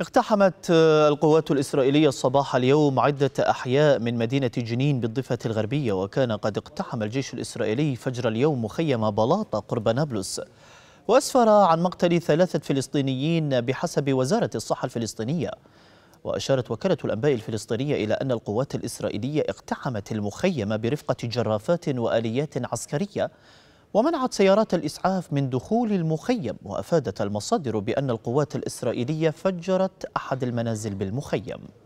اقتحمت آه، القوات الإسرائيلية صباح اليوم عدة أحياء من مدينة جنين بالضفة الغربية وكان قد اقتحم الجيش الإسرائيلي فجر اليوم مخيم بلاطة قرب نابلس وأسفر عن مقتل ثلاثة فلسطينيين بحسب وزارة الصحة الفلسطينية وأشارت وكالة الأنباء الفلسطينية إلى أن القوات الإسرائيلية اقتحمت المخيم برفقة جرافات وآليات عسكرية ومنعت سيارات الإسعاف من دخول المخيم وأفادت المصادر بأن القوات الإسرائيلية فجرت أحد المنازل بالمخيم